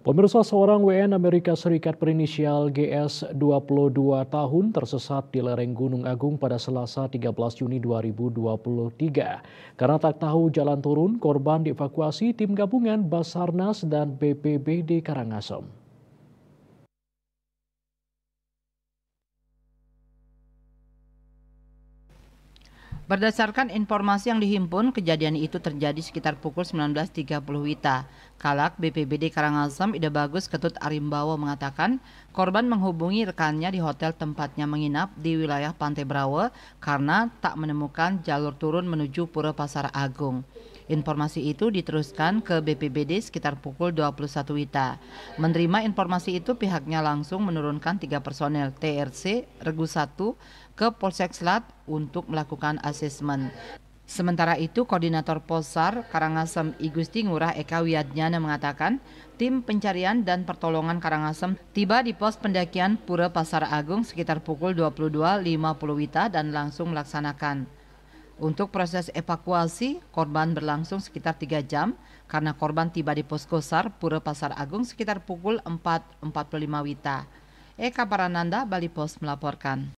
Pemirsa seorang WN Amerika Serikat berinisial GS 22 tahun tersesat di lereng Gunung Agung pada Selasa 13 Juni 2023. Karena tak tahu jalan turun, korban dievakuasi tim gabungan Basarnas dan BPBD Karangasem. Berdasarkan informasi yang dihimpun, kejadian itu terjadi sekitar pukul 19.30 WITA. Kalak BPBD Karangasem Ida Bagus Ketut Arimbawa mengatakan, korban menghubungi rekannya di hotel tempatnya menginap di wilayah Pantai Brawe karena tak menemukan jalur turun menuju Pura Pasar Agung. Informasi itu diteruskan ke BPBD sekitar pukul 21 WITA. Menerima informasi itu pihaknya langsung menurunkan tiga personel TRC Regu 1 ke Polsek Selat untuk melakukan asesmen. Sementara itu, Koordinator Posar Karangasem Igusti Ngurah Eka Wiyadnyana mengatakan, tim pencarian dan pertolongan Karangasem tiba di pos pendakian Pura Pasar Agung sekitar pukul 22.50 Wita dan langsung melaksanakan untuk proses evakuasi, korban berlangsung sekitar tiga jam karena korban tiba di posko SAR Pura Pasar Agung sekitar pukul 4.45 Wita. Eka Parananda, Bali Post melaporkan.